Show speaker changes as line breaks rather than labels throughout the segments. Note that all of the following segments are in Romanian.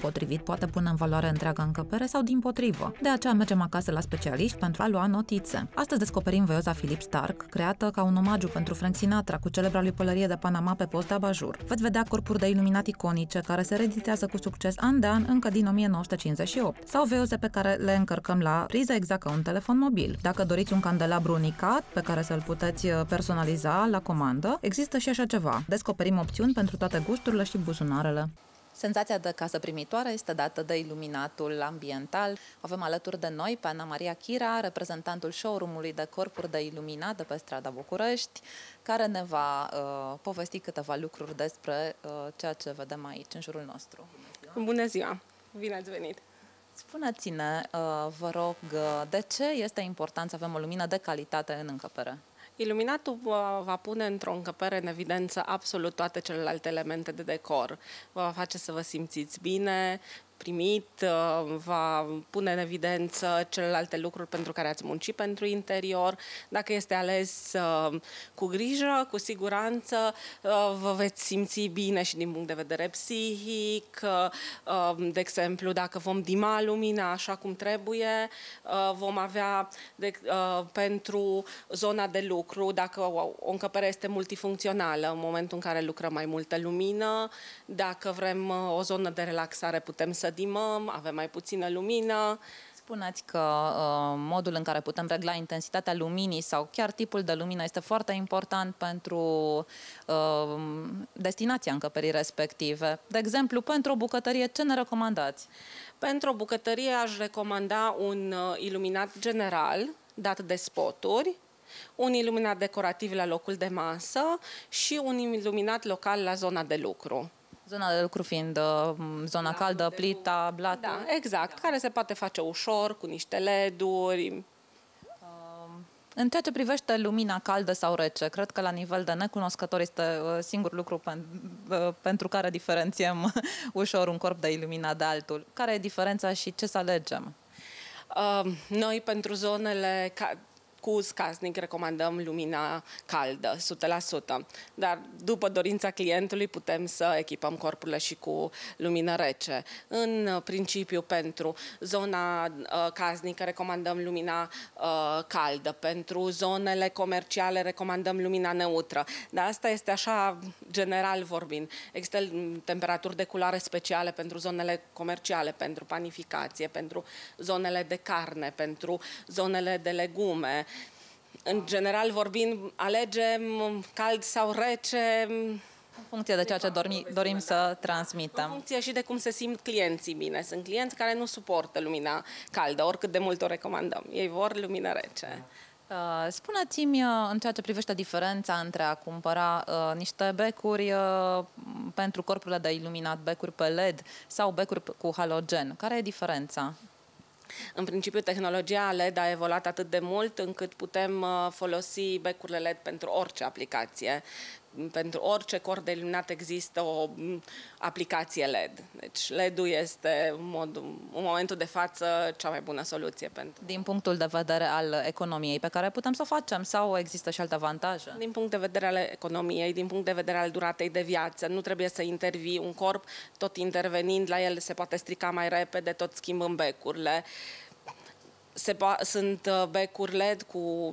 potrivit poate pune în valoare întreaga încăpere sau din potrivă. De aceea mergem acasă la specialiști pentru a lua notițe. Astăzi descoperim voioza Philip Stark, creată ca un omagiu pentru Frank Sinatra cu celebra lui pălărie de Panama pe post de abajur. Veți vedea corpuri de iluminat iconice care se reditează cu succes an de an încă din 1958 sau veioze pe care le încărcăm la priză exact ca un telefon mobil. Dacă doriți un candelabru unicat pe care să-l puteți uh, personaliza la comandă, există și așa ceva. Descoperim opțiuni pentru toate gusturile și buzunarele. Senzația de casă primitoare este dată de iluminatul ambiental. Avem alături de noi pe Ana Maria Chira, reprezentantul showroom-ului de corpuri de iluminat de pe strada București, care ne va uh, povesti câteva lucruri despre uh, ceea ce vedem aici, în jurul nostru. Bună ziua!
Bine ați venit!
Spuneți-ne, uh, vă
rog, uh, de ce este important să avem o lumină de calitate în încăpere? Iluminatul va pune într-o încăpere în evidență absolut toate celelalte elemente de decor. Vă va face să vă simțiți bine, primit, uh, va pune în evidență celelalte lucruri pentru care ați muncit pentru interior. Dacă este ales uh, cu grijă, cu siguranță, uh, vă veți simți bine și din punct de vedere psihic. Um, de exemplu, dacă vom dima lumina așa cum trebuie, vom avea de, pentru zona de lucru, dacă o încăpere este multifuncțională, în momentul în care lucrăm mai multă lumină, dacă vrem o zonă de relaxare, putem să să dimăm, avem mai puțină lumină. Spuneți că
uh, modul în care putem regla intensitatea luminii sau chiar tipul de lumină este foarte important pentru uh, destinația încăperii respective. De exemplu,
pentru o bucătărie, ce ne recomandați? Pentru o bucătărie aș recomanda un uh, iluminat general dat de spoturi, un iluminat decorativ la locul de masă și un iluminat local la zona de lucru. Zona de lucru fiind uh, zona da, caldă, plita, blată. Da, exact, da. care se poate face ușor, cu niște
LED-uri. Uh, în ceea ce privește lumina caldă sau rece, cred că la nivel de necunoscător este uh, singurul lucru pen, uh, pentru care diferențiem
ușor un corp de iluminat de altul. Care e diferența și ce să alegem? Uh, noi, pentru zonele cu scasnic recomandăm lumina caldă, 100%, dar după dorința clientului putem să echipăm corpurile și cu lumină rece. În principiu, pentru zona uh, casnică recomandăm lumina uh, caldă, pentru zonele comerciale recomandăm lumina neutră, dar asta este așa general vorbind. Există temperaturi de culoare speciale pentru zonele comerciale, pentru panificație, pentru zonele de carne, pentru zonele de legume, în general vorbind, alegem cald sau rece. În funcție de ceea ce dormi, dorim să transmitem. În funcție și de cum se simt clienții bine. Sunt clienți care nu suportă lumina caldă, oricât de mult o recomandăm. Ei vor lumină rece.
Uh, spuneți-mi uh, în ceea ce privește diferența între a cumpăra uh, niște becuri uh, pentru corpurile de iluminat, becuri pe LED sau becuri cu halogen. Care e diferența?
În principiu, tehnologia LED a evoluat atât de mult încât putem uh, folosi becurile LED pentru orice aplicație, pentru orice corp de iluminat există o aplicație LED. Deci LED-ul este în, mod, în momentul de față cea mai bună soluție pentru... Din punctul de vedere al economiei pe care putem să o facem sau există și alte avantaje? Din punct de vedere al economiei, din punct de vedere al duratei de viață, nu trebuie să intervii un corp, tot intervenind la el se poate strica mai repede, tot schimbăm becurile se sunt uh, becuri LED cu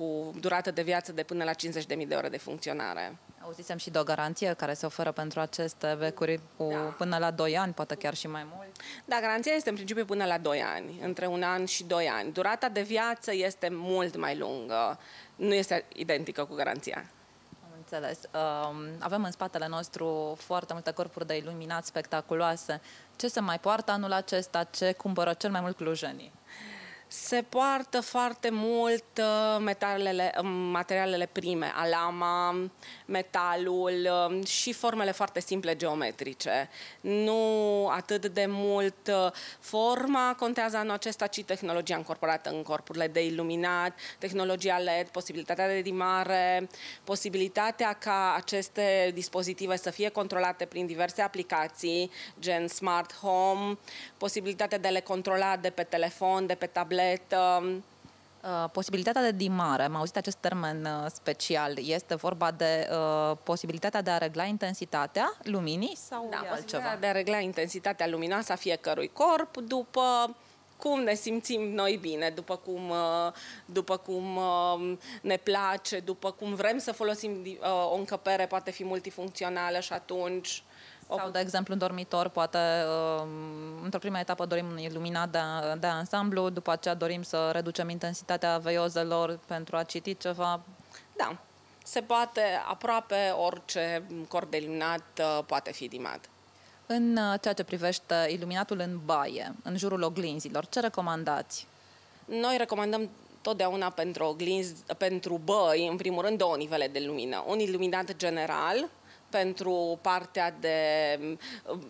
cu durată de viață de până la 50.000 de ore de funcționare.
Auzisem și de o garanție care se oferă pentru aceste becuri cu da. până la 2 ani, poate chiar și mai mult.
Da, garanția este în principiu până la 2 ani, între un an și 2 ani. Durata de viață este mult mai lungă, nu este identică cu garanția.
Înțeles. Um, avem în spatele nostru foarte multe corpuri de iluminat spectaculoase. Ce se mai poartă anul acesta? Ce cumpără cel mai mult clujenii?
se poartă foarte mult uh, metalele, um, materialele prime, alama, metalul um, și formele foarte simple geometrice. Nu atât de mult uh, forma contează anul acesta, ci tehnologia încorporată în corpurile de iluminat, tehnologia LED, posibilitatea de dimare, posibilitatea ca aceste dispozitive să fie controlate prin diverse aplicații, gen smart home, posibilitatea de a le controla de pe telefon, de pe tabletă, complet. Um,
uh, posibilitatea de dimare, am auzit acest termen uh, special, este vorba de uh, posibilitatea de a regla intensitatea luminii sau da, altceva? de
a regla intensitatea luminoasă a fiecărui corp după cum ne simțim noi bine, după cum, uh, după cum um, ne place, după cum vrem să folosim o încăpere, poate fi multifuncțională și atunci sau, de
exemplu, în dormitor, poate um, într-o prima etapă dorim iluminat de, de ansamblu, după aceea dorim să reducem intensitatea veiozelor pentru a citi ceva. Da,
se poate aproape orice cor de iluminat uh, poate fi dimat.
În uh, ceea ce privește iluminatul în baie, în jurul oglinzilor, ce recomandați?
Noi recomandăm totdeauna pentru oglinzi, pentru băi, în primul rând, două nivele de lumină. Un iluminat general, pentru partea de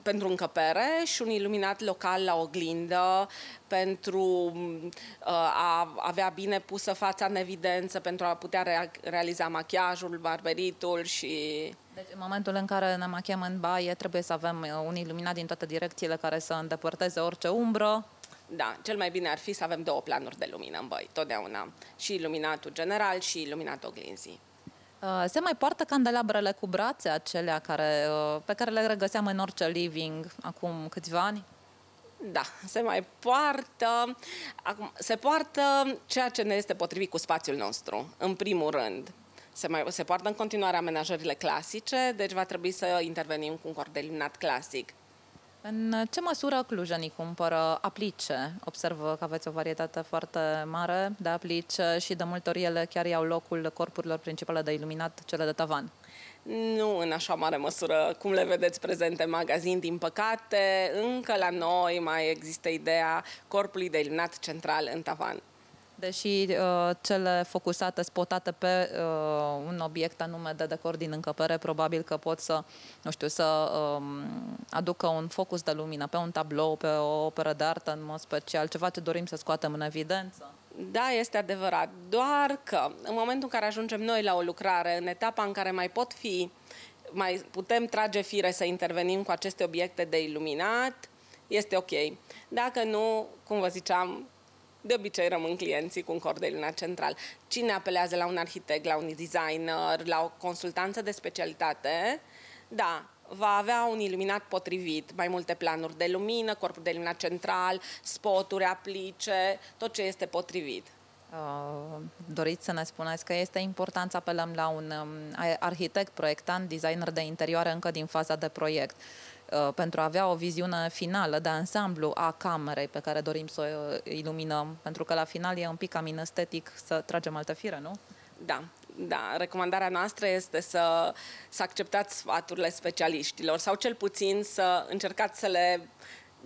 pentru încăpere și un iluminat local la oglindă pentru uh, a avea bine pusă fața în evidență, pentru a putea realiza machiajul, barberitul și
deci, în momentul în care ne machiem în baie, trebuie să avem uh, un iluminat din toate direcțiile care să îndepărteze orice umbră.
Da, cel mai bine ar fi să avem două planuri de lumină în băi, totdeauna. Și iluminatul general și iluminatul oglinzii.
Uh, se mai poartă candelabrele cu brațe acelea care, uh, pe care le regăseam în orice
living acum câțiva ani? Da, se mai poartă. Acum, se poartă ceea ce ne este potrivit cu spațiul nostru, în primul rând. Se, mai, se poartă în continuare amenajările clasice, deci va trebui să intervenim cu un cordelinat clasic.
În ce măsură clujenii cumpără aplice? Observ că aveți o varietate foarte mare de aplice și de multe ori ele chiar iau locul corpurilor principale
de iluminat, cele de tavan. Nu în așa mare măsură cum le vedeți prezente în magazin, din păcate. Încă la noi mai există ideea corpului de iluminat central în tavan.
Deși uh, cele focusate, spotate pe uh, un obiect anume de decor din încăpere, probabil că pot să, nu știu, să um, aducă un focus de lumină pe un tablou, pe o operă de artă în mod special, ceva ce dorim să scoatem în evidență.
Da, este adevărat, doar că în momentul în care ajungem noi la o lucrare, în etapa în care mai pot fi, mai putem trage fire să intervenim cu aceste obiecte de iluminat, este ok. Dacă nu, cum vă ziceam, de obicei rămân clienții cu un cordelina central. Cine apelează la un arhitect, la un designer, la o consultanță de specialitate, da, va avea un iluminat potrivit, mai multe planuri de lumină, corpul de iluminat central, spoturi, aplice, tot ce este potrivit.
Uh, doriți să ne spuneți că este important să apelăm la un um, arhitect, proiectant, designer de interioare încă din faza de proiect. Uh, pentru a avea o viziune finală de ansamblu a camerei pe care dorim să o iluminăm, pentru că la final e un pic cam inestetic să tragem altă fire, nu?
Da, da, recomandarea noastră este să, să acceptați sfaturile specialiștilor sau cel puțin să încercați să le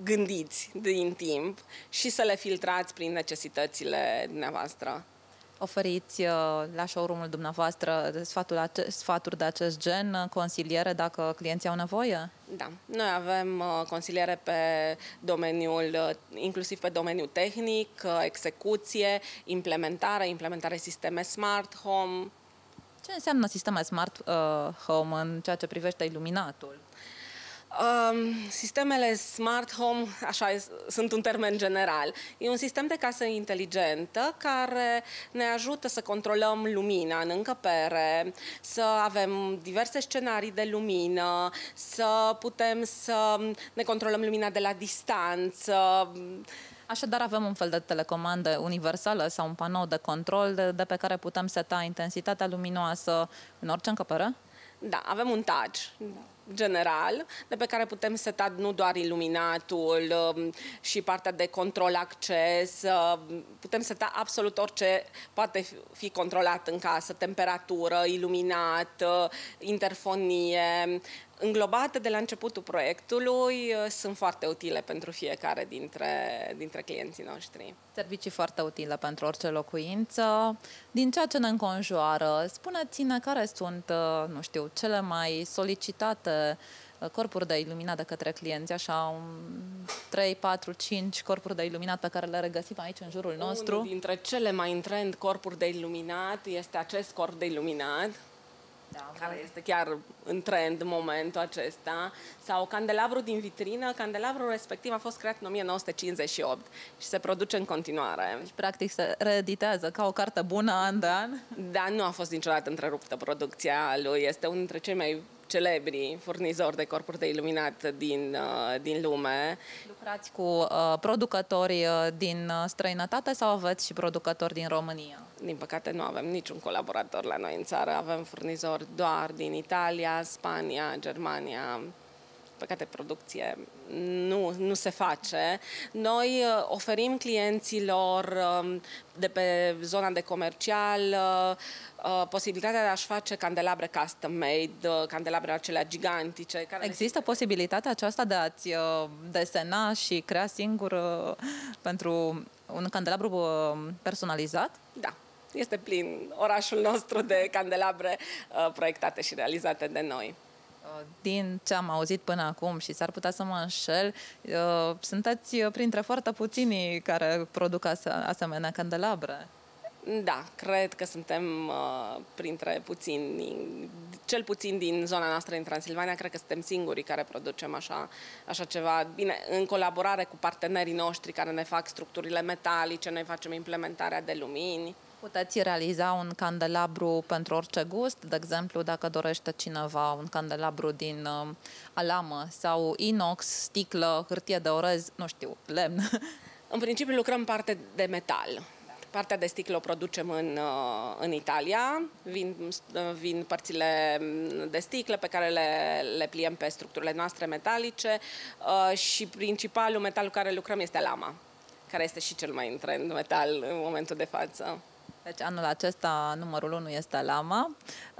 gândiți din timp și să le filtrați prin necesitățile dumneavoastră
oferiți uh, la showroom-ul dumneavoastră sfatul, sfaturi de acest gen, uh, consiliere, dacă clienții au nevoie? Da,
noi avem uh, consiliere pe domeniul, inclusiv pe domeniul tehnic, execuție, implementare, implementare sisteme smart home. Ce
înseamnă sisteme smart home în ceea ce privește iluminatul? Um,
sistemele smart home, așa, sunt un termen general. E un sistem de casă inteligentă care ne ajută să controlăm lumina în încăpere, să avem diverse scenarii de lumină, să putem să ne controlăm lumina de la distanță. Așadar avem un fel de
telecomandă universală sau un panou de control de, de pe care putem seta intensitatea luminoasă în orice încăpere?
Da, avem un touch. Da general, de pe care putem seta nu doar iluminatul um, și partea de control acces, um, putem seta absolut orice poate fi controlat în casă, temperatură, iluminat, uh, interfonie, înglobate de la începutul proiectului uh, sunt foarte utile pentru fiecare dintre, dintre clienții noștri.
Servicii foarte utile pentru orice locuință. Din ceea ce ne înconjoară, spuneți-ne care sunt, uh, nu știu, cele mai solicitate uh, corpuri de iluminat de către clienți, așa 3, 4, 5 corpuri de iluminat pe care le regăsim aici în
jurul nostru. Unul dintre cele mai în trend corpuri de iluminat este acest corp de iluminat da, care este chiar în trend în momentul acesta, sau candelabru din vitrină. Candelabrul respectiv a fost creat în 1958 și se produce în continuare. Și
practic se reeditează ca o carte bună an de an.
Da, nu a fost niciodată întreruptă producția lui. Este unul dintre cei mai celebri furnizori de corpuri de iluminat din, uh, din lume.
Lucrați cu uh, producători uh, din uh, străinătate
sau aveți și producători din România? Din păcate nu avem niciun colaborator la noi în țară, avem furnizori doar din Italia, Spania, Germania, păcate, producție nu, nu se face. Noi uh, oferim clienților um, de pe zona de comercial uh, uh, posibilitatea de a-și face candelabre custom-made, candelabre acelea gigantice. Care
Există posibilitatea aceasta de a-ți desena și crea singur pentru un candelabru
personalizat? Da este plin orașul nostru de candelabre uh, proiectate și realizate de noi
din ce am auzit până acum și s-ar putea să mă înșel, uh, sunteți uh, printre foarte puținii care produc asemenea candelabre.
Da, cred că suntem uh, printre puțini, cel puțin din zona noastră din Transilvania, cred că suntem singurii care producem așa, așa ceva. Bine, în colaborare cu partenerii noștri care ne fac structurile metalice, noi facem implementarea de lumini.
Puteți realiza un candelabru pentru orice gust, de exemplu dacă dorește cineva un candelabru din um, alamă sau
inox, sticlă, hârtie de orez, nu știu, lemn. În principiu lucrăm parte de metal. Partea de sticlă o producem în, uh, în Italia, vin, uh, vin părțile um, de sticlă pe care le, le pliem pe structurile noastre metalice uh, și principalul metal cu care lucrăm este lama, care este și cel mai în trend metal în momentul de față. Deci anul
acesta numărul 1 este Lama.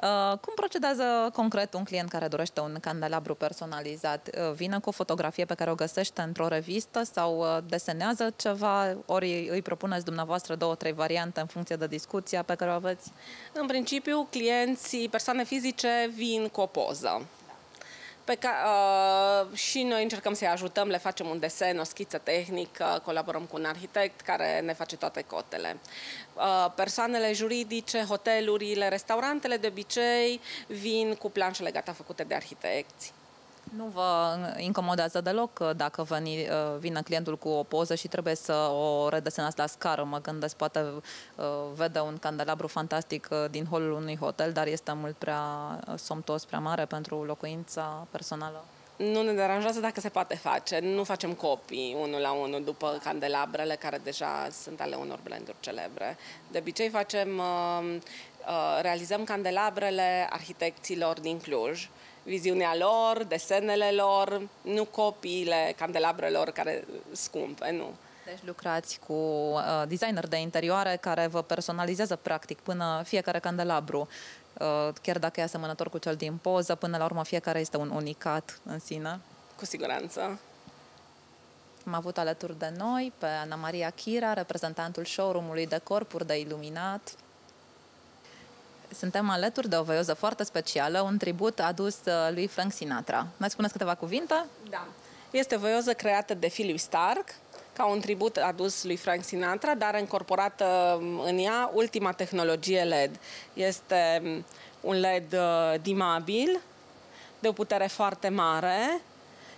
Uh, cum procedează concret un client care dorește un candelabru personalizat? Uh, vine cu o fotografie pe care o găsește într-o revistă sau uh, desenează ceva? Ori îi propuneți dumneavoastră două, trei variante în funcție de discuția pe care o aveți? În principiu, clienții,
persoane fizice vin cu o poză pe ca, uh, și noi încercăm să-i ajutăm, le facem un desen, o schiță tehnică, colaborăm cu un arhitect care ne face toate cotele. Uh, persoanele juridice, hotelurile, restaurantele de obicei vin cu planșele gata făcute de arhitecți.
Nu vă incomodează deloc uh, dacă veni, uh, vine clientul cu o poză și trebuie să o redesenați la scară. Mă gândesc, poate uh, vede un candelabru fantastic din holul unui hotel, dar este mult prea somtos, prea mare pentru locuința personală.
Nu ne deranjează dacă se poate face. Nu facem copii unul la unul după candelabrele care deja sunt ale unor blenduri celebre. De obicei facem, realizăm candelabrele arhitecților din Cluj, viziunea lor, desenele lor, nu copiile candelabrelor care scumpe, nu.
Deci lucrați cu uh, designer de interioare care vă personalizează practic până fiecare candelabru, uh, chiar dacă e asemănător cu cel din poză, până la urmă fiecare este un unicat în sine.
Cu siguranță.
Am avut alături de noi pe Ana Maria Chira, reprezentantul showroom-ului de corpuri de iluminat, suntem alături de o veioză foarte specială, un tribut adus uh, lui Frank Sinatra. Mai spuneți câteva cuvinte?
Da. Este o veioză creată de Philip Stark, ca un tribut adus lui Frank Sinatra, dar încorporată uh, în ea ultima tehnologie LED. Este um, un LED uh, dimabil, de o putere foarte mare,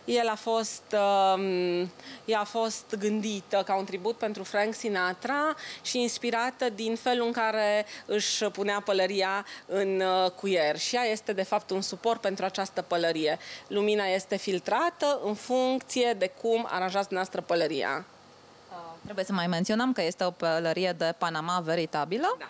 el a fost, uh, ea a fost gândită ca un tribut pentru Frank Sinatra și inspirată din felul în care își punea pălăria în uh, cuier. Și ea este, de fapt, un suport pentru această pălărie. Lumina este filtrată în funcție de cum aranjați noastră pălăria.
Uh, trebuie să mai menționăm că este o pălărie de Panama veritabilă. Da.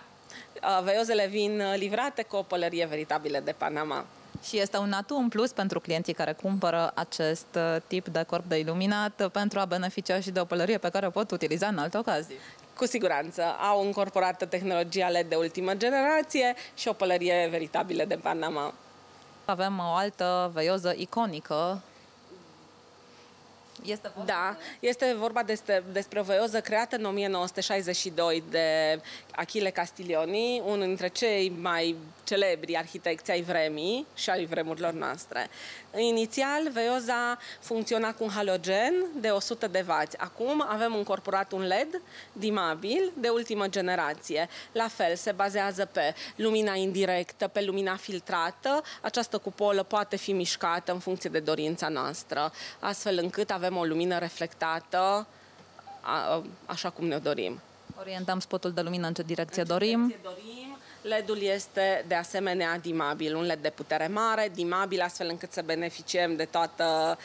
Uh, veiozele vin livrate cu o pălărie veritabilă de Panama.
Și este un atu în plus pentru clienții care cumpără acest uh,
tip de corp de iluminat pentru a beneficia și de o pălărie pe care o pot utiliza în alte ocazii. Cu siguranță, au incorporat tehnologia LED de ultimă generație și o pălărie veritabilă de Panama. Avem
o altă veioză iconică
este vorba? Da, este vorba despre, despre voioză creată în 1962 de Achille Castiglioni, unul dintre cei mai celebri arhitecți ai vremii și ai vremurilor noastre. Inițial, veioza funcționa cu un halogen de 100 de vați. Acum avem încorporat un LED dimabil de ultimă generație. La fel, se bazează pe lumina indirectă, pe lumina filtrată. Această cupolă poate fi mișcată în funcție de dorința noastră, astfel încât avem avem o lumină reflectată a, așa cum ne dorim.
Orientăm spotul de lumină în ce direcție, în ce dorim. dorim.
LED-ul este de asemenea dimabil, un LED de putere mare, dimabil astfel încât să beneficiem de toată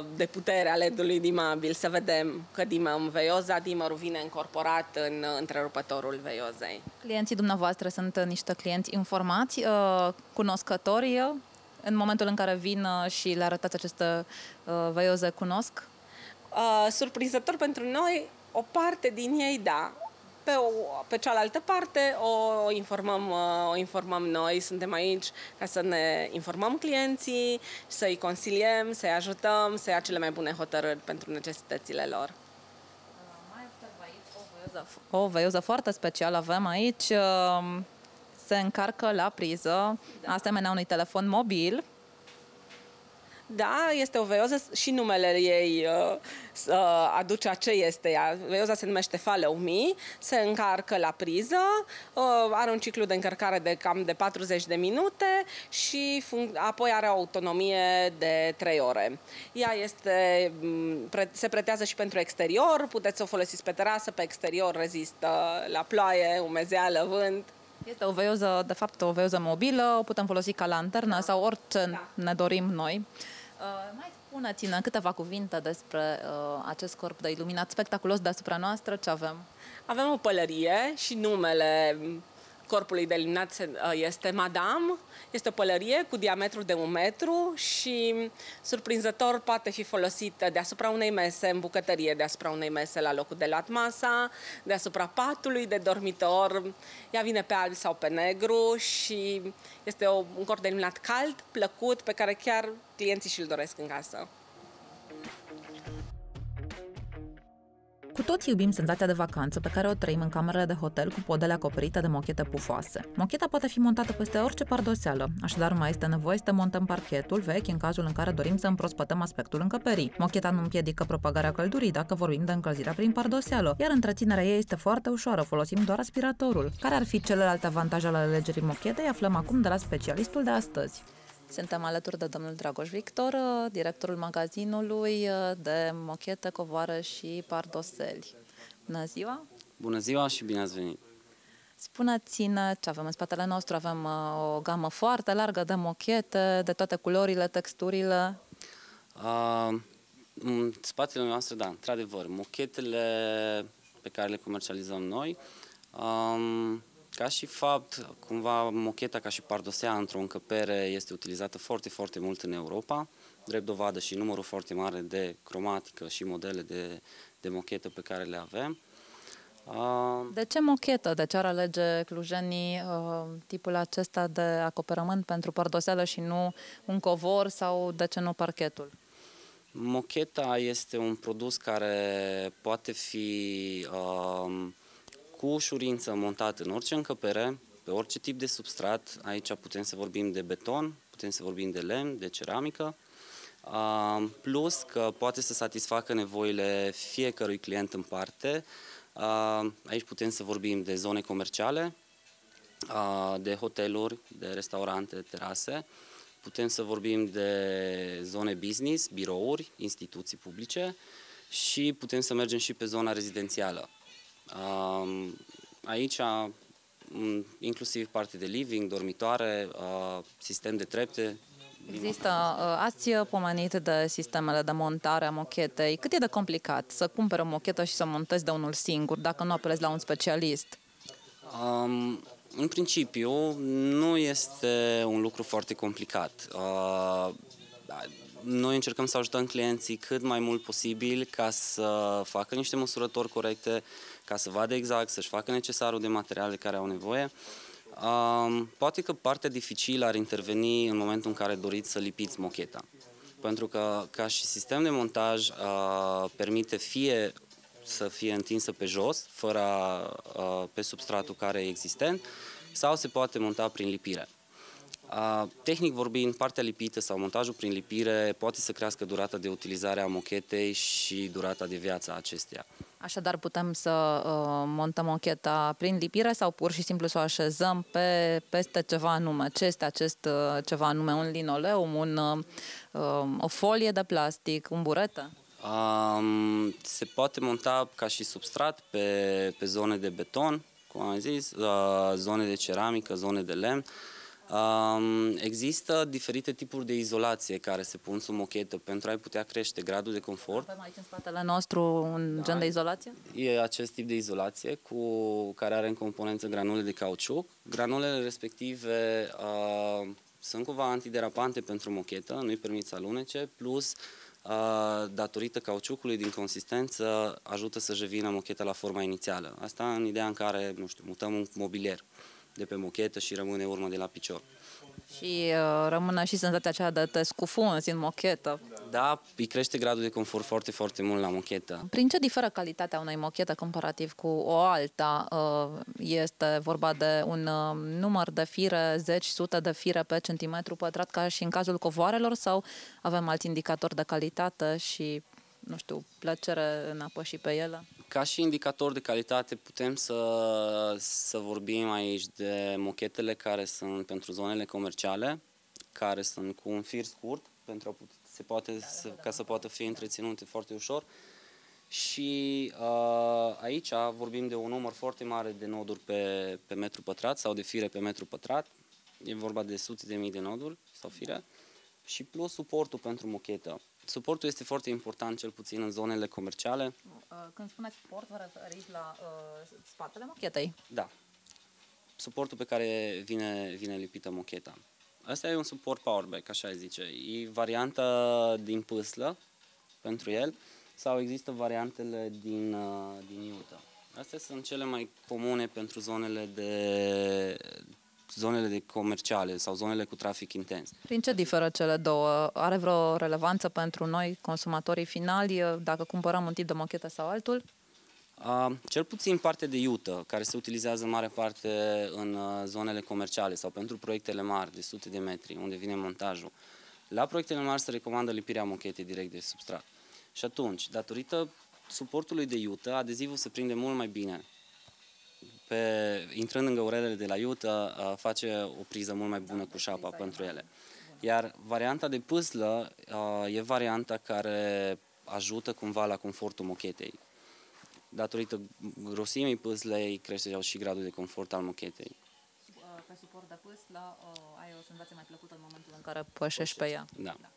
ă, de puterea LED-ului dimabil. Să vedem că dimăm veioza, dimărul vine încorporat în întrerupătorul veiozei.
Clienții dumneavoastră sunt niște clienți informați, ă, cunoscători în momentul în care vin uh, și le arătați această uh, veioză cunosc?
Uh, surprinzător pentru noi, o parte din ei, da. Pe, o, pe cealaltă parte o informăm, uh, o informăm noi, suntem aici ca să ne informăm clienții, să-i consiliem, să-i ajutăm, să ia cele mai bune hotărâri pentru necesitățile lor.
Uh, mai aici o veioză, o foarte specială avem aici. Uh se încarcă la priză, da. asemenea unui telefon mobil.
Da, este o veioză și numele ei uh, uh aduce a ce este ea. Veioza se numește Faleumi, se încarcă la priză, uh, are un ciclu de încărcare de cam de 40 de minute și apoi are o autonomie de 3 ore. Ea este, mm, pre se pretează și pentru exterior, puteți să o folosiți pe terasă, pe exterior rezistă la ploaie, umezeală, vânt.
Este o veioză, de fapt, o veioză mobilă, o putem folosi ca lanternă da. sau orice da. ne dorim noi. Uh, mai spuneți-ne câteva cuvinte despre uh, acest corp de iluminat spectaculos deasupra noastră, ce avem?
Avem o pălărie și numele corpului de eliminat uh, este Madame, este o pălărie cu diametru de un metru și, surprinzător, poate fi folosită deasupra unei mese în bucătărie, deasupra unei mese la locul de luat masa, deasupra patului de dormitor. Ea vine pe alb sau pe negru și este un corp de eliminat cald, plăcut, pe care chiar clienții și-l doresc în casă.
Cu toți iubim senzația de vacanță pe care o trăim în camerele de hotel cu podele acoperite de mochete pufoase. Mocheta poate fi montată peste orice pardoseală, așadar mai este nevoie să montăm parchetul vechi în cazul în care dorim să împrospătăm aspectul încăperii. Mocheta nu împiedică propagarea căldurii dacă vorbim de încălzirea prin pardoseală, iar întreținerea ei este foarte ușoară, folosim doar aspiratorul. Care ar fi celelalte avantaje ale alegerii mochetei, aflăm acum de la specialistul de astăzi. Suntem alături de domnul Dragoș Victor, uh, directorul magazinului uh, de mochete, covoară și pardoseli. Bună ziua!
Bună ziua și bine ați venit!
Spuneți-ne ce avem în spatele nostru. Avem uh, o gamă foarte largă de mochete, de toate culorile, texturile.
Uh, în spatele noastre, da, într-adevăr, mochetele pe care le comercializăm noi um, ca și fapt, cumva mocheta ca și pardosea într-o încăpere este utilizată foarte, foarte mult în Europa, drept dovadă și numărul foarte mare de cromatică și modele de, de mochetă pe care le avem.
De ce mochetă? De ce ar alege clujenii tipul acesta de acoperământ pentru pardoseală și nu un covor sau de ce nu parchetul?
Mocheta este un produs care poate fi uh, cu ușurință montat în orice încăpere, pe orice tip de substrat. Aici putem să vorbim de beton, putem să vorbim de lemn, de ceramică. Plus că poate să satisfacă nevoile fiecărui client în parte. Aici putem să vorbim de zone comerciale, de hoteluri, de restaurante, terase. Putem să vorbim de zone business, birouri, instituții publice și putem să mergem și pe zona rezidențială. Aici, inclusiv parte de living, dormitoare, sistem de trepte, Există,
ați pomenit de sistemele de montare a mochetei. Cât e de complicat să cumperi o mochetă și să o montezi de unul singur, dacă nu apelezi la un specialist?
Um, în principiu, nu este un lucru foarte complicat. Uh, noi încercăm să ajutăm clienții cât mai mult posibil ca să facă niște măsurători corecte, ca să vadă exact, să-și facă necesarul de materiale care au nevoie. Poate că partea dificilă ar interveni în momentul în care doriți să lipiți mocheta. Pentru că, ca și sistem de montaj, permite fie să fie întinsă pe jos, fără pe substratul care e existent, sau se poate monta prin lipire. Tehnic vorbind, partea lipită sau montajul prin lipire poate să crească durata de utilizare a mochetei și durata de viață a acesteia.
Așadar putem să uh, montăm mocheta prin lipire sau pur și simplu să o așezăm pe, peste ceva anume. Ce este acest uh, ceva anume? Un linoleum, un, uh, o folie de plastic, un buretă?
Um, se poate monta ca și substrat pe, pe zone de beton, cum am zis, uh, zone de ceramică, zone de lemn. Există diferite tipuri de izolație care se pun sub mochetă pentru a-i putea crește gradul de confort. Avem
aici în spatele nostru un da. gen de izolație?
E acest tip de izolație cu, care are în componență granule de cauciuc. Granulele respective uh, sunt cumva antiderapante pentru mochetă, nu-i permit să alunece, plus datorită cauciucului din consistență ajută să-și revină mocheta la forma inițială. Asta în ideea în care, nu știu, mutăm un mobilier de pe mochetă și rămâne urmă de la picior.
Și uh, rămâne și senzația aceea de te scufunzi în mochetă.
Da, îi crește gradul de confort foarte, foarte mult la mochetă.
Prin ce diferă calitatea unei mochete comparativ cu o alta? Uh, este vorba de un uh, număr de fire, zeci, sute de fire pe centimetru pătrat, ca și în cazul covoarelor, sau avem alți indicatori de calitate și nu știu, plăcere în apă și pe ele?
Ca și indicator de calitate putem să, să vorbim aici de mochetele care sunt pentru zonele comerciale, care sunt cu un fir scurt, pentru a put- se poate da, da, să, da, ca să poată fi întreținute foarte ușor. Și uh, aici vorbim de un număr foarte mare de noduri pe, pe metru pătrat sau de fire pe metru pătrat. E vorba de sute de mii de noduri sau fire. Și plus suportul pentru mochetă. Suportul este foarte important, cel puțin în zonele comerciale.
Uh, când spuneți suport, vă referiți la uh, spatele
mochetei? Da. Suportul pe care vine, vine lipită mocheta. Asta e un suport powerback, așa zice. E varianta din pâslă pentru el sau există variantele din, uh, din iută. Astea sunt cele mai comune pentru zonele de zonele de comerciale sau zonele cu trafic intens.
Prin ce diferă cele două? Are vreo relevanță pentru noi, consumatorii finali, dacă cumpărăm un tip de mochetă sau altul?
Uh, cel puțin parte de iută, care se utilizează în mare parte în uh, zonele comerciale sau pentru proiectele mari de sute de metri, unde vine montajul. La proiectele mari se recomandă lipirea mochetei direct de substrat. Și atunci, datorită suportului de iută, adezivul se prinde mult mai bine pe, intrând în găurelele de la iută, face o priză mult mai bună cu șapa pentru ele. Iar varianta de pâslă e varianta care ajută cumva la confortul mochetei. Datorită grosimii pâslei, crește și gradul de confort al mochetei.
Ca suport de pâslă, ai o senzație mai plăcută în momentul în care
pășești pe ea. Da. da.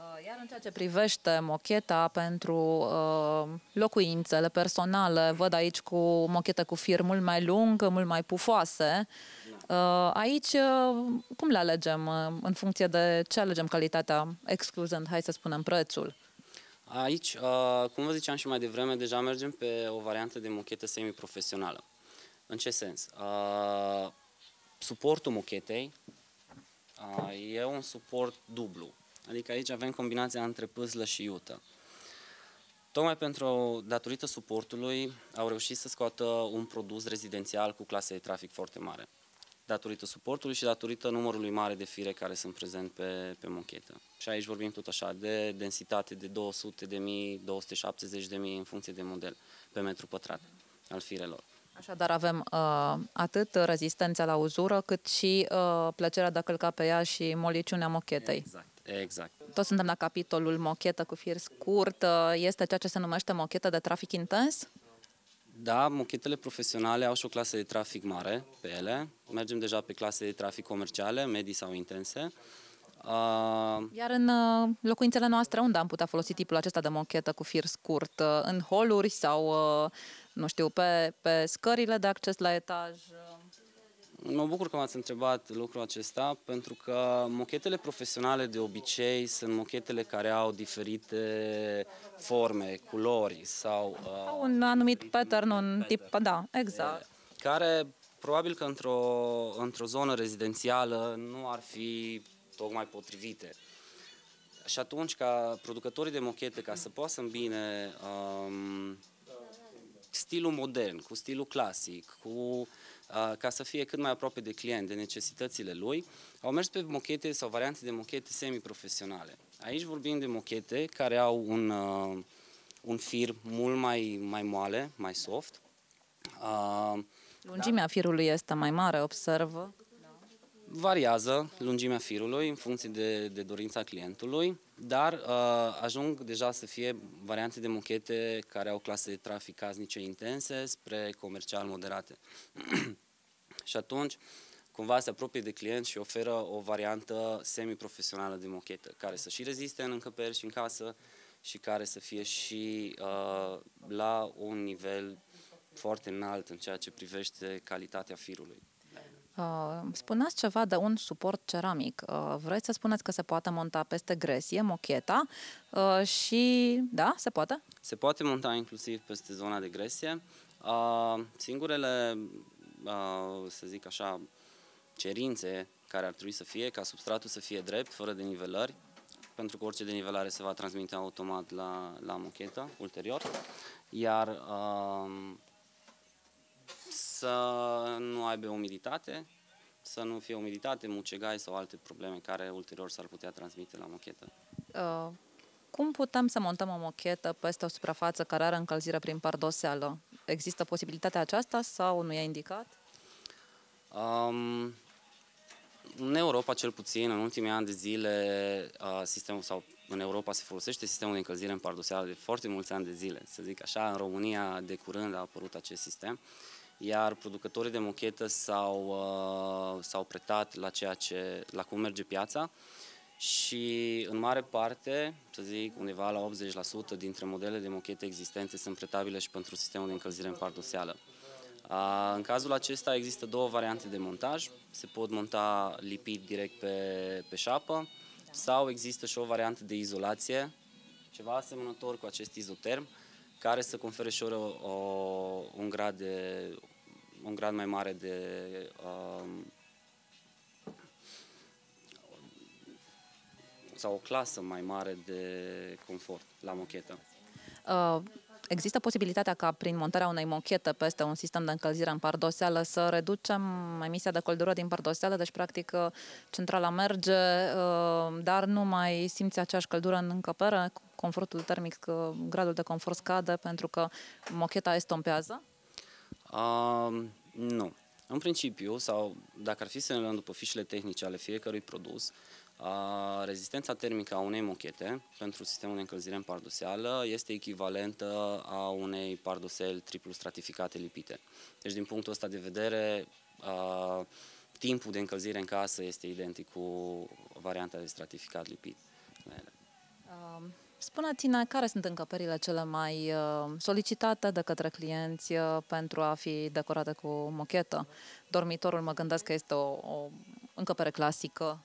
Uh, iar în ceea ce privește mocheta pentru uh, locuințele personale, văd aici cu mochetă cu fir mult mai lung, mult mai pufoase. Uh, aici, uh, cum le alegem? Uh, în funcție de ce alegem calitatea, excluzând, hai să spunem, prețul?
Aici, uh, cum vă ziceam și mai devreme, deja mergem pe o variantă de mochetă semi-profesională. În ce sens? Suportul mochetei e un suport dublu Adică aici avem combinația între pâzlă și iută. Tocmai pentru, datorită suportului, au reușit să scoată un produs rezidențial cu clase de trafic foarte mare. Datorită suportului și datorită numărului mare de fire care sunt prezent pe, pe monchetă. Și aici vorbim tot așa de densitate de 200 de mii, 270 de mii în funcție de model pe metru pătrat al firelor.
Așadar avem uh, atât rezistența la uzură, cât și uh, plăcerea de a călca pe ea și moliciunea mochetei. Exact. Exact. Toți suntem la capitolul mochetă cu fir scurt. Este ceea ce se numește mochetă de trafic intens?
Da, mochetele profesionale au și o clasă de trafic mare pe ele. Mergem deja pe clase de trafic comerciale, medii sau intense.
Iar în uh, locuințele noastre, unde am putea folosi tipul acesta de mochetă cu fir scurt? În holuri sau, uh, nu știu, pe, pe scările de acces la etaj?
Mă bucur că m-ați întrebat lucrul acesta, pentru că mochetele profesionale de obicei sunt mochetele care au diferite forme, culori sau...
Uh, un anumit pattern, un tip, da, exact.
Care probabil că într-o, într zonă rezidențială nu ar fi tocmai potrivite. Și atunci, ca producătorii de mochete, ca să poată să îmbine um, stilul modern, cu stilul clasic, cu ca să fie cât mai aproape de client, de necesitățile lui, au mers pe mochete sau variante de mochete semiprofesionale. Aici vorbim de mochete care au un, un fir mult mai, mai moale, mai soft.
Lungimea da. firului este mai mare, observă.
Variază lungimea firului în funcție de, de dorința clientului, dar uh, ajung deja să fie variante de mochete care au clase de trafic casnice intense spre comercial moderate. și atunci, cumva se apropie de client și oferă o variantă semi-profesională de mochetă, care să și reziste în încăperi și în casă și care să fie și uh, la un nivel foarte înalt în ceea ce privește calitatea firului.
Uh, spuneați ceva de un suport ceramic. Uh, vreți să spuneți că se poate monta peste gresie, mocheta uh, și... Da, se poate?
Se poate monta inclusiv peste zona de gresie. Singurele, să zic așa, cerințe care ar trebui să fie ca substratul să fie drept, fără de nivelări. pentru că orice denivelare se va transmite automat la, la mocheta ulterior, iar uh, să nu aibă umiditate, să nu fie umiditate, mucegai sau alte probleme care ulterior s-ar putea transmite la mochetă.
Uh, cum putem să montăm o mochetă peste o suprafață care are încălzire prin pardoseală? Există posibilitatea aceasta sau nu e indicat?
Um, în Europa, cel puțin, în ultimii ani de zile, uh, sistemul sau în Europa se folosește sistemul de încălzire în pardoseală de foarte mulți ani de zile. Să zic așa, în România de curând a apărut acest sistem. Uh, iar producătorii de mochetă s-au, uh, s-au pretat la ceea ce, la cum merge piața și în mare parte, să zic, undeva la 80% dintre modele de mochete existente sunt pretabile și pentru sistemul de încălzire în pardoseală. Uh, în cazul acesta există două variante de montaj, se pot monta lipit direct pe, pe șapă sau există și o variantă de izolație, ceva asemănător cu acest izoterm, care să confere și o, o, un, grad de, un grad mai mare de um, sau o clasă mai mare de confort la mochetă.
Uh, există posibilitatea ca prin montarea unei mochete peste un sistem de încălzire în pardoseală să reducem emisia de coldură din pardoseală, deci practic uh, centrala merge, uh, dar nu mai simți aceeași căldură în încăpere? confortul termic, gradul de confort scade pentru că mocheta estompează?
Uh, nu. În principiu, sau dacă ar fi să ne luăm după fișele tehnice ale fiecărui produs, uh, rezistența termică a unei mochete pentru sistemul de încălzire în parduseală este echivalentă a unei pardoseli triplu stratificate lipite. Deci, din punctul ăsta de vedere, uh, timpul de încălzire în casă este identic cu varianta de stratificat lipit.
Spuneți-ne care sunt încăperile cele mai uh, solicitate de către clienți uh, pentru a fi decorate cu mochetă. Dormitorul mă gândesc că este o, o încăpere clasică.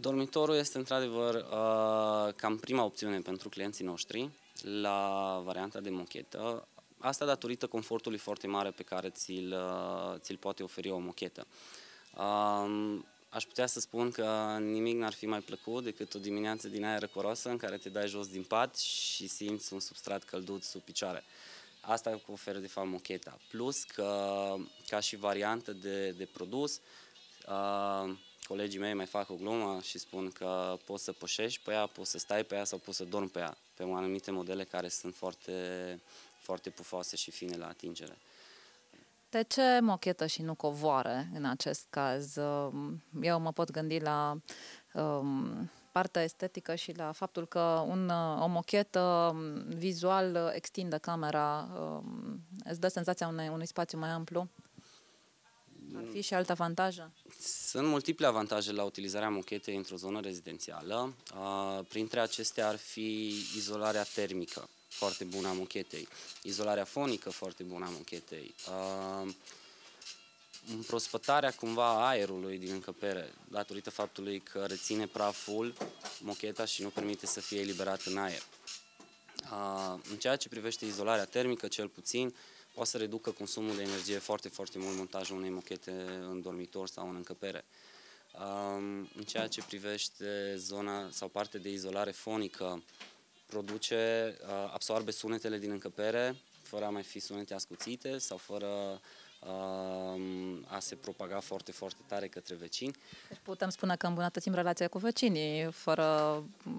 Dormitorul este într-adevăr uh, cam prima opțiune pentru clienții noștri la varianta de mochetă. Asta datorită confortului foarte mare pe care ți-l, ți-l poate oferi o mochetă. Um, Aș putea să spun că nimic n-ar fi mai plăcut decât o dimineață din aer răcoroasă în care te dai jos din pat și simți un substrat călduț sub picioare. Asta oferă de fapt mocheta. Plus că ca și variantă de, de produs, uh, colegii mei mai fac o glumă și spun că poți să pășești pe ea, poți să stai pe ea sau poți să dormi pe ea, pe anumite modele care sunt foarte, foarte pufoase și fine la atingere.
De ce mochetă și nu covoare în acest caz? Um, eu mă pot gândi la um, partea estetică și la faptul că un, uh, o mochetă um, vizual uh, extinde camera, um, îți dă senzația unei, unui spațiu mai amplu? Ar fi și alte avantaje?
Sunt multiple avantaje la utilizarea mochetei într-o zonă rezidențială. Uh, printre acestea ar fi izolarea termică foarte bună a muchetei, izolarea fonică foarte bună a muchetei, uh, împrospătarea cumva aerului din încăpere, datorită faptului că reține praful mocheta și nu permite să fie eliberat în aer. Uh, în ceea ce privește izolarea termică, cel puțin, poate să reducă consumul de energie foarte, foarte mult montajul unei mochete în dormitor sau în încăpere. Um, în ceea ce privește zona sau parte de izolare fonică, produce, uh, absorbe sunetele din încăpere, fără a mai fi sunete ascuțite sau fără uh, a se propaga foarte, foarte tare către vecini.
Deci putem spune că îmbunătățim relația cu vecinii, fără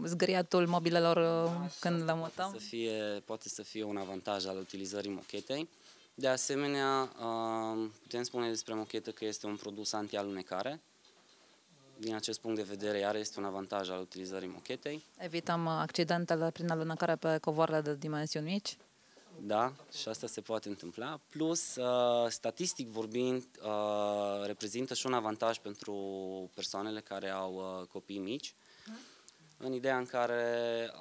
zgriatul mobilelor uh,
Așa, când le mutăm? Poate să, fie, poate să fie un avantaj al utilizării mochetei. De asemenea, putem spune despre mochetă că este un produs anti-alunecare din acest punct de vedere, iar este un avantaj al utilizării mochetei.
Evităm uh, accidentele prin alunecare pe covoarele de dimensiuni mici.
Da, și asta se poate întâmpla. Plus, uh, statistic vorbind, uh, reprezintă și un avantaj pentru persoanele care au copii mici. Da. În ideea în care,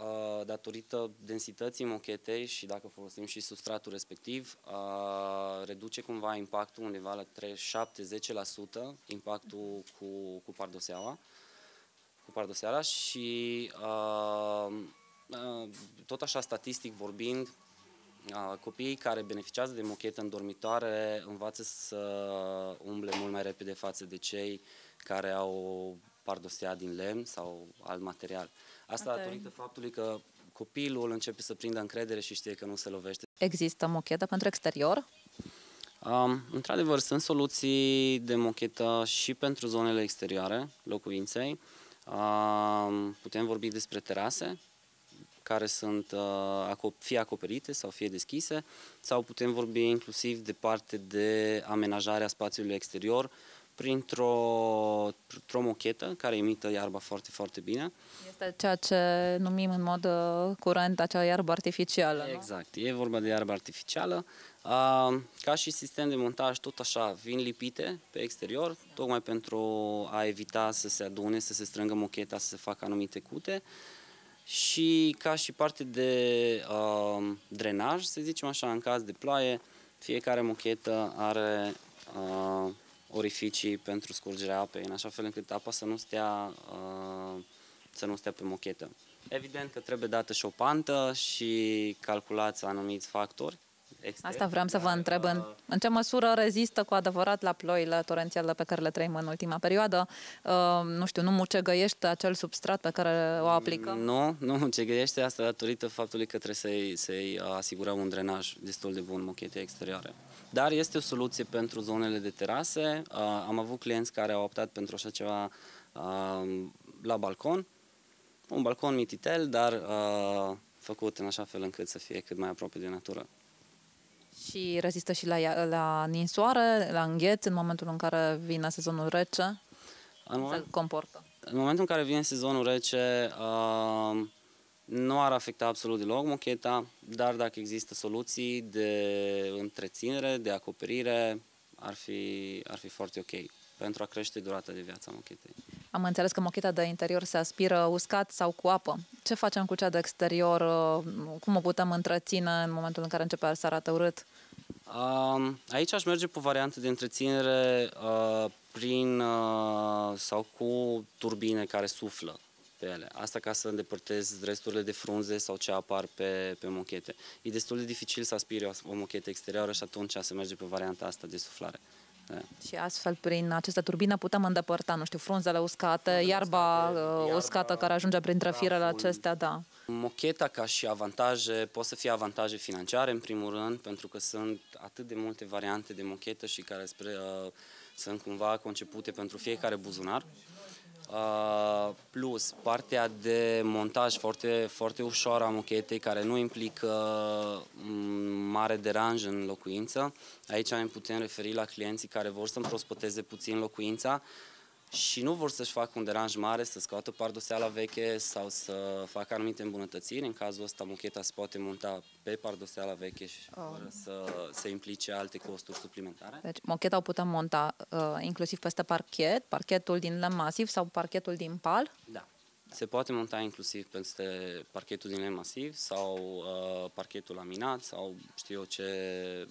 uh, datorită densității mochetei și dacă folosim și substratul respectiv, uh, reduce cumva impactul undeva la 7-10% impactul cu, cu pardoseaua cu pardoseala și uh, tot așa statistic vorbind, copiii care beneficiază de mochetă în dormitoare învață să umble mult mai repede față de cei care au pardosea din lemn sau alt material. Asta okay. datorită faptului că copilul începe să prindă încredere și știe că nu se lovește.
Există mochetă pentru exterior?
Um, într-adevăr, sunt soluții de mochetă și pentru zonele exterioare locuinței. Um, putem vorbi despre terase care sunt uh, fie acoperite sau fie deschise, sau putem vorbi inclusiv de parte de amenajarea spațiului exterior, printr-o, printr-o mochetă care imită iarba foarte, foarte bine.
Este ceea ce numim în mod uh, curent acea iarbă artificială.
Exact, nu? e vorba de iarbă artificială. Ca și sistem de montaj, tot așa, vin lipite pe exterior, tocmai pentru a evita să se adune, să se strângă mocheta, să se facă anumite cute. Și ca și parte de uh, drenaj, să zicem așa, în caz de ploaie, fiecare mochetă are uh, orificii pentru scurgerea apei, în așa fel încât apa să nu stea, uh, să nu stea pe mochetă. Evident că trebuie dată și o pantă și calculați anumiți factori. Extern, Asta vreau să vă
întreb. În, în ce măsură rezistă cu adevărat la ploile torențiale pe care le trăim în ultima perioadă? Uh, nu știu, nu mucegăiește acel substrat pe care o aplicăm?
Nu, nu mucegăiește asta datorită faptului că trebuie să-i, să asigurăm un drenaj destul de bun mochetei exterioare. Dar este o soluție pentru zonele de terase. Uh, am avut clienți care au optat pentru așa ceva uh, la balcon, un balcon mititel, dar uh, făcut în așa fel încât să fie cât mai aproape de natură.
Și rezistă și la, la ninsoare, la îngheț, în momentul în care vine sezonul rece?
În moment, comportă? În momentul în care vine sezonul rece, uh, nu ar afecta absolut deloc mocheta, dar dacă există soluții de întreținere, de acoperire, ar fi, ar fi foarte ok pentru a crește durata de viață a mochetei.
Am înțeles că mocheta de interior se aspiră uscat sau cu apă. Ce facem cu cea de exterior? Uh, cum o putem întreține în momentul în care începe să arate urât?
Aici aș merge pe variante de întreținere uh, prin uh, sau cu turbine care suflă pe ele. Asta ca să îndepărtez resturile de frunze sau ce apar pe, pe mochete. E destul de dificil să aspiri o, o mochete exterioară și atunci se merge pe varianta asta de suflare. Da.
Și astfel, prin această turbină, putem îndepărta, nu știu, frunzele uscate, frunzele iarba, uh, iarba uscată care ajunge printre firele acestea, da.
Mocheta ca și avantaje, pot să fie avantaje financiare, în primul rând, pentru că sunt atât de multe variante de mochetă și care spre, uh, sunt cumva concepute pentru fiecare buzunar. Uh, plus partea de montaj foarte, foarte ușoară a mochetei, care nu implică uh, mare deranj în locuință. Aici ne putem referi la clienții care vor să împrospăteze puțin locuința, și nu vor să-și facă un deranj mare, să scoată pardoseala veche sau să facă anumite îmbunătățiri. În cazul ăsta, mucheta se poate monta pe pardoseala veche și oh. fără să se implice alte costuri suplimentare. Deci,
mocheta o putem monta uh, inclusiv peste parchet, parchetul din lemn masiv sau parchetul din pal?
Da. Se poate monta inclusiv peste parchetul din lemn masiv sau uh, parchetul laminat sau știu eu ce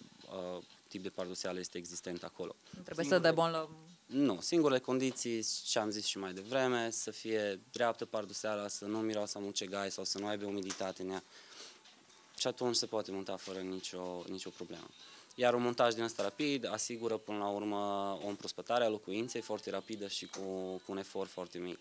uh, tip de pardoseală este existent acolo. Trebuie Singur să dea bon la nu, singurele condiții, ce am zis și mai devreme, să fie dreaptă parduseala, să nu miroasă mucegai sau să nu aibă umiditate în ea. Și atunci se poate monta fără nicio, nicio problemă. Iar un montaj din ăsta rapid asigură până la urmă o împrospătare a locuinței foarte rapidă și cu, cu un efort foarte mic.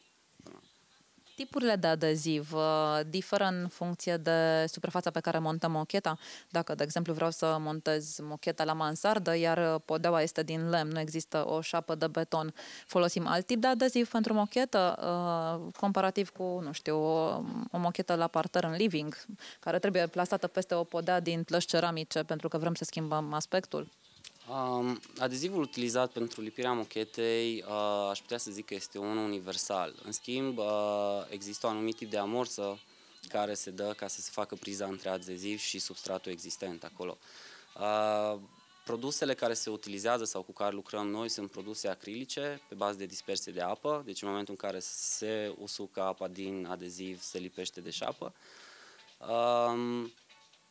Tipurile de adeziv uh, diferă în funcție de suprafața pe care montăm mocheta. Dacă, de exemplu, vreau să montez mocheta la mansardă, iar uh, podeaua este din lemn, nu există o șapă de beton, folosim alt tip de adeziv pentru mochetă, uh, comparativ cu, nu știu, o, o mochetă la parter în living, care trebuie plasată peste o podea din plăși ceramice pentru că vrem să schimbăm aspectul.
Um, adezivul utilizat pentru lipirea mochetei uh, aș putea să zic că este unul universal. În schimb, uh, există un anumit tip de amorță care se dă ca să se facă priza între adeziv și substratul existent acolo. Uh, produsele care se utilizează sau cu care lucrăm noi sunt produse acrilice pe bază de dispersie de apă, deci în momentul în care se usucă apa din adeziv se lipește de șapă. Um,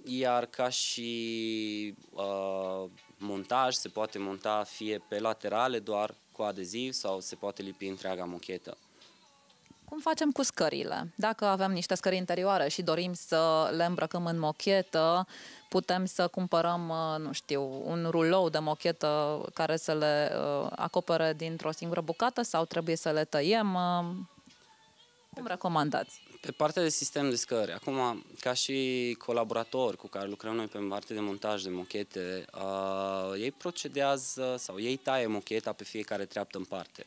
iar ca și uh, montaj se poate monta fie pe laterale doar cu adeziv sau se poate lipi întreaga mochetă.
Cum facem cu scările? Dacă avem niște scări interioare și dorim să le îmbrăcăm în mochetă, putem să cumpărăm, uh, nu știu, un rulou de mochetă care să le uh, acopere dintr-o singură bucată sau trebuie să le tăiem? Uh, cum recomandați?
Pe partea de sistem de scări, acum, ca și colaboratori cu care lucrăm noi pe parte de montaj de mochete, uh, ei procedează sau ei taie mocheta pe fiecare treaptă în parte.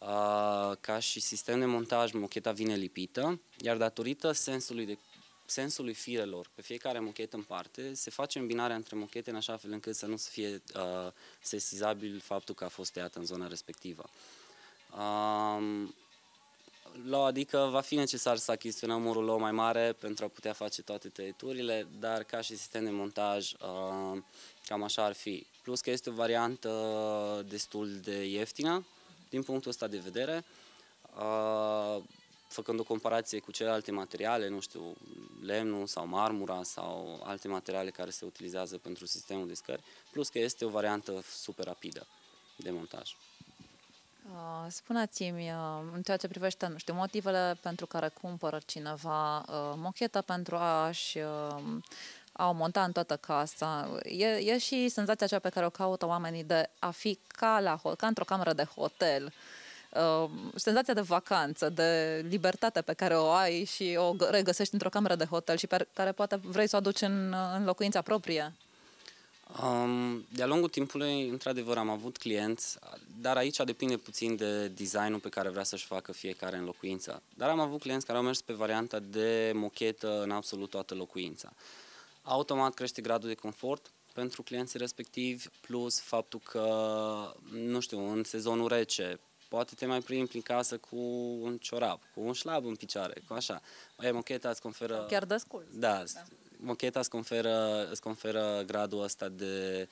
Uh, ca și sistem de montaj, mocheta vine lipită, iar datorită sensului de sensului firelor pe fiecare mochetă în parte, se face îmbinarea între mochete în așa fel încât să nu să fie uh, sesizabil faptul că a fost tăiată în zona respectivă. Uh, Lua, adică va fi necesar să achiziționăm murul lor mai mare pentru a putea face toate tăieturile, dar ca și sistem de montaj uh, cam așa ar fi. Plus că este o variantă destul de ieftină din punctul ăsta de vedere, uh, făcând o comparație cu celelalte materiale, nu știu, lemnul sau marmura sau alte materiale care se utilizează pentru sistemul de scări, plus că este o variantă super rapidă de montaj.
Uh, spuneți-mi, uh, în ceea ce privește, nu știu, motivele pentru care cumpără cineva uh, mocheta pentru a-și a o monta în toată casa. E, e și senzația aceea pe care o caută oamenii de a fi ca, la, ca într-o cameră de hotel. Uh, senzația de vacanță, de libertate pe care o ai și o regăsești într-o cameră de hotel și pe care poate vrei să o aduci în, în locuința proprie.
Um, de-a lungul timpului, într-adevăr, am avut clienți, dar aici depinde puțin de designul pe care vrea să-și facă fiecare în locuință. Dar am avut clienți care au mers pe varianta de mochetă în absolut toată locuința. Automat crește gradul de confort pentru clienții respectivi, plus faptul că, nu știu, în sezonul rece, poate te mai primi prin casă cu un ciorap, cu un șlab în picioare, cu așa. E, mocheta îți conferă... Chiar descul. Da, da, mocheta îți conferă, îți conferă gradul ăsta de,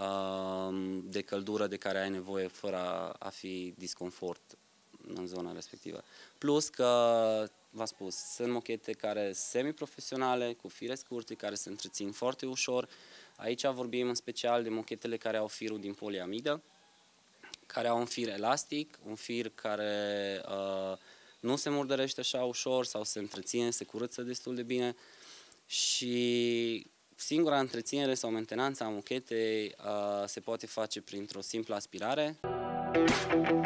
um, de căldură de care ai nevoie fără a, a fi disconfort în zona respectivă. Plus că, v-am spus, sunt mochete care sunt semiprofesionale, cu fire scurte, care se întrețin foarte ușor. Aici vorbim în special de mochetele care au firul din poliamidă, care au un fir elastic, un fir care uh, nu se murdărește așa ușor sau se întreține, se curăță destul de bine. Uh, și singura întreținere sau mentenanță a muchetei uh, se poate face printr-o simplă aspirare. Muzica